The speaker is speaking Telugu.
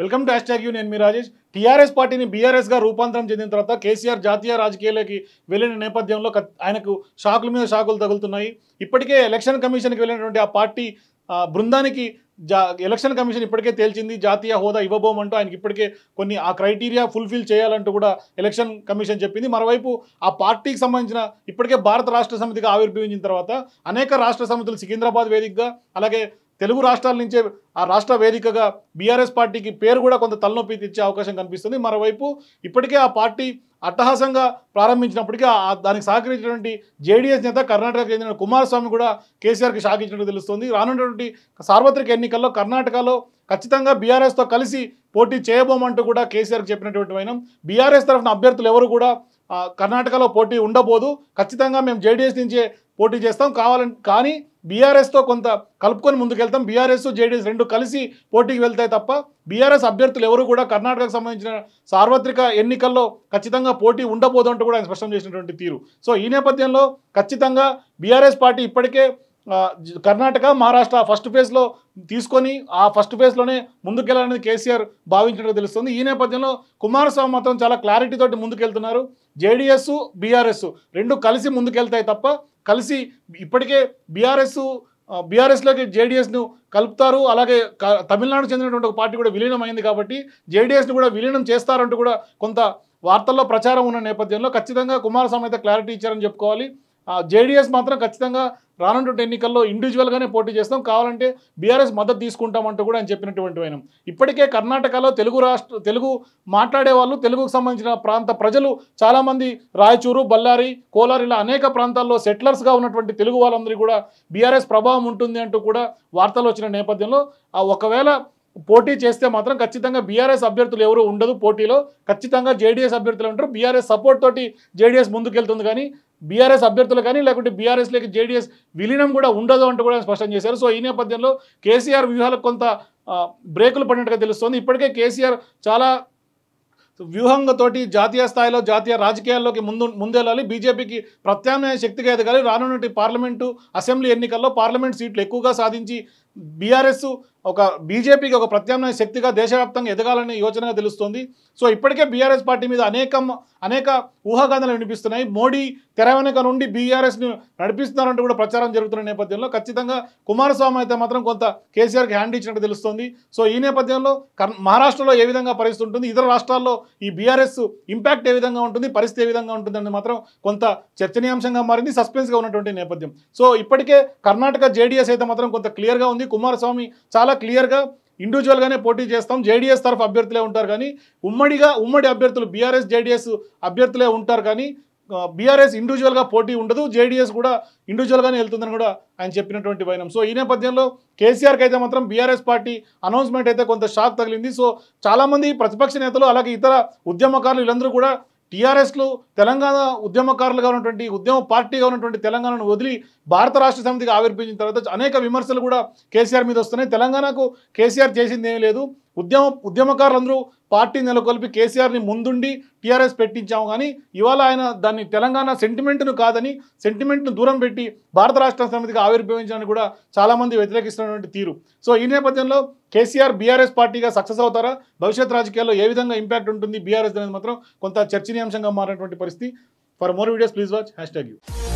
welcome to hash tag U నేను మీ రాజేష్ టీఆర్ఎస్ పార్టీని బీఆర్ఎస్గా రూపాంతరం చెందిన తర్వాత కేసీఆర్ జాతీయ రాజకీయాలకి వెళ్ళిన నేపథ్యంలో ఆయనకు షాకుల మీద షాకులు తగులుతున్నాయి ఇప్పటికే ఎలక్షన్ కమిషన్కి వెళ్ళినటువంటి ఆ పార్టీ బృందానికి జా ఎలక్షన్ కమిషన్ ఇప్పటికే తేల్చింది జాతీయ హోదా ఇవ్వబోమంటూ ఆయనకి ఇప్పటికే కొన్ని ఆ క్రైటీరియా ఫుల్ఫిల్ చేయాలంటూ కూడా ఎలక్షన్ కమిషన్ చెప్పింది మరోవైపు ఆ పార్టీకి సంబంధించిన ఇప్పటికే భారత రాష్ట్ర సమితిగా ఆవిర్భవించిన తర్వాత అనేక రాష్ట్ర సమితులు సికింద్రాబాద్ వేదికగా అలాగే తెలుగు రాష్ట్రాల నుంచే ఆ రాష్ట్ర వేదికగా బీఆర్ఎస్ పార్టీకి పేరు కూడా కొంత తలనొప్పి తెచ్చే అవకాశం కనిపిస్తుంది మరోవైపు ఇప్పటికే ఆ పార్టీ అట్టహాసంగా ప్రారంభించినప్పటికీ దానికి సహకరించినటువంటి జేడీఎస్ నేత కర్ణాటకకు చెందిన కుమారస్వామి కూడా కేసీఆర్కి షాక్ ఇచ్చినట్టు తెలుస్తుంది రానున్నటువంటి సార్వత్రిక ఎన్నికల్లో కర్ణాటకలో ఖచ్చితంగా బీఆర్ఎస్తో కలిసి పోటీ చేయబోమంటూ కూడా కేసీఆర్కి చెప్పినటువంటి వైనం బీఆర్ఎస్ తరఫున అభ్యర్థులు ఎవరు కూడా కర్ణాటకలో పోటీ ఉండబోదు ఖచ్చితంగా మేము జేడీఎస్ నుంచే పోటీ చేస్తాం కావాలని కానీ బీఆర్ఎస్తో కొంత కలుపుకొని ముందుకెళ్తాం బీఆర్ఎస్ జేడీఎస్ రెండు కలిసి పోటీకి వెళ్తాయి తప్ప బీఆర్ఎస్ అభ్యర్థులు ఎవరు కూడా కర్ణాటకకు సంబంధించిన సార్వత్రిక ఎన్నికల్లో ఖచ్చితంగా పోటీ ఉండబోదు అంటూ కూడా ఆయన స్పష్టం చేసినటువంటి తీరు సో ఈ నేపథ్యంలో ఖచ్చితంగా బీఆర్ఎస్ పార్టీ ఇప్పటికే కర్ణాటక మహారాష్ట్ర ఫస్ట్ ఫేజ్లో తీసుకొని ఆ ఫస్ట్ ఫేజ్లోనే ముందుకెళ్ళాలనేది కేసీఆర్ భావించినట్టు తెలుస్తుంది ఈ నేపథ్యంలో కుమారస్వామి మాత్రం చాలా క్లారిటీతోటి ముందుకెళ్తున్నారు జేడిఎస్ బీఆర్ఎస్ రెండు కలిసి ముందుకెళ్తాయి తప్ప కలిసి ఇప్పటికే బీఆర్ఎస్ బీఆర్ఎస్లోకి జేడీఎస్ను కలుపుతారు అలాగే తమిళనాడు చెందినటువంటి ఒక పార్టీ కూడా విలీనమైంది కాబట్టి జేడీఎస్ను కూడా విలీనం చేస్తారంటూ కూడా కొంత వార్తల్లో ప్రచారం ఉన్న నేపథ్యంలో ఖచ్చితంగా కుమారస్వామి అయితే క్లారిటీ ఇచ్చారని చెప్పుకోవాలి జేడీఎస్ మాత్రం ఖచ్చితంగా రానున్న ఎన్నికల్లో ఇండివిజువల్గానే పోటీ చేస్తాం కావాలంటే బీఆర్ఎస్ మద్దతు తీసుకుంటామంటూ కూడా ఆయన చెప్పినటువంటి ఆయన ఇప్పటికే కర్ణాటకలో తెలుగు రాష్ట్ర తెలుగు మాట్లాడే వాళ్ళు తెలుగుకు సంబంధించిన ప్రాంత ప్రజలు చాలామంది రాయచూరు బళ్ళారి కోలార్ ఇలా అనేక ప్రాంతాల్లో సెటిలర్స్గా ఉన్నటువంటి తెలుగు వాళ్ళందరికీ కూడా బీఆర్ఎస్ ప్రభావం ఉంటుంది అంటూ కూడా వార్తలు వచ్చిన నేపథ్యంలో ఒకవేళ పోటీ చేస్తే మాత్రం ఖచ్చితంగా బీఆర్ఎస్ అభ్యర్థులు ఎవరు ఉండదు పోటీలో ఖచ్చితంగా జేడీఎస్ అభ్యర్థులు ఉంటారు బీఆర్ఎస్ సపోర్ట్ తోటి జేడీఎస్ ముందుకెళ్తుంది కానీ బీఆర్ఎస్ అభ్యర్థులు కానీ లేకుంటే బీఆర్ఎస్ లేక జేడీఎస్ విలీనం కూడా ఉండదు అంటూ కూడా స్పష్టం చేశారు సో ఈ నేపథ్యంలో కేసీఆర్ వ్యూహాలకు కొంత బ్రేకులు పడినట్టుగా తెలుస్తోంది ఇప్పటికే కేసీఆర్ చాలా వ్యూహంతోటి జాతీయ స్థాయిలో జాతీయ రాజకీయాల్లోకి ముందు ముందెళ్ళాలి బీజేపీకి ప్రత్యామ్నాయ శక్తిగా ఎదగాలి రానున్నటి పార్లమెంటు అసెంబ్లీ ఎన్నికల్లో పార్లమెంట్ సీట్లు ఎక్కువగా సాధించి బీఆర్ఎస్ ఒక బీజేపీకి ఒక ప్రత్యామ్నాయ శక్తిగా దేశవ్యాప్తంగా ఎదగాలనే యోచనగా తెలుస్తుంది సో ఇప్పటికే బీఆర్ఎస్ పార్టీ మీద అనేక అనేక ఊహాగానాలు వినిపిస్తున్నాయి మోడీ తెర వెనక నుండి బీఆర్ఎస్ని నడిపిస్తున్నారంటూ కూడా ప్రచారం జరుగుతున్న నేపథ్యంలో ఖచ్చితంగా కుమారస్వామి అయితే మాత్రం కొంత కేసీఆర్కి హ్యాండ్ ఇచ్చినట్టు తెలుస్తుంది సో ఈ నేపథ్యంలో మహారాష్ట్రలో ఏ విధంగా పరిస్థితి ఉంటుంది ఇతర రాష్ట్రాల్లో ఈ బీఆర్ఎస్ ఇంపాక్ట్ ఏ విధంగా ఉంటుంది పరిస్థితి ఏ విధంగా అనేది మాత్రం కొంత చర్చనీయాంశంగా మారింది సస్పెన్స్గా ఉన్నటువంటి నేపథ్యం సో ఇప్పటికే కర్ణాటక జేడీఎస్ అయితే మాత్రం కొంత క్లియర్గా ఉంది సంబంధించి కుమారస్వామి చాలా క్లియర్గా ఇండివిజువల్గానే పోటీ చేస్తాం జేడీఎస్ తరఫు అభ్యర్థులే ఉంటారు కానీ ఉమ్మడిగా ఉమ్మడి అభ్యర్థులు బీఆర్ఎస్ జేడిఎస్ అభ్యర్థులే ఉంటారు కానీ బీఆర్ఎస్ ఇండివిజువల్గా పోటీ ఉండదు జేడీఎస్ కూడా ఇండివిజువల్గానే వెళ్తుందని కూడా ఆయన చెప్పినటువంటి వైనం సో ఈ నేపథ్యంలో కేసీఆర్కి అయితే మాత్రం బీఆర్ఎస్ పార్టీ అనౌన్స్మెంట్ అయితే కొంత షాక్ తగిలింది సో చాలామంది ప్రతిపక్ష నేతలు అలాగే ఇతర ఉద్యమకారులు వీళ్ళందరూ కూడా టీఆర్ఎస్లు తెలంగాణ ఉద్యమకారులుగా ఉన్నటువంటి ఉద్యమ పార్టీగా ఉన్నటువంటి తెలంగాణను వదిలి భారత రాష్ట్ర సమితికి ఆవిర్భించిన తర్వాత అనేక విమర్శలు కూడా కేసీఆర్ మీద వస్తున్నాయి తెలంగాణకు కేసీఆర్ చేసింది ఏమీ లేదు ఉద్యమ ఉద్యమకారులందరూ పార్టీ నెలకొల్పి కేసీఆర్ని ముందుండి టీఆర్ఎస్ పెట్టించాము కానీ ఇవాళ ఆయన దాన్ని తెలంగాణ సెంటిమెంట్ను కాదని సెంటిమెంట్ను దూరం పెట్టి భారత రాష్ట్ర సమితికి ఆవిర్భవించాలని కూడా చాలామంది వ్యతిరేకిస్తున్నటువంటి తీరు సో ఈ నేపథ్యంలో కేసీఆర్ బీఆర్ఎస్ పార్టీగా సక్సెస్ అవుతారా భవిష్యత్ రాజకీయాల్లో ఏ విధంగా ఇంపాక్ట్ ఉంటుంది బీఆర్ఎస్ అనేది మాత్రం కొంత చర్చనీయాంశంగా మారినటువంటి పరిస్థితి for more videos please watch hash tag you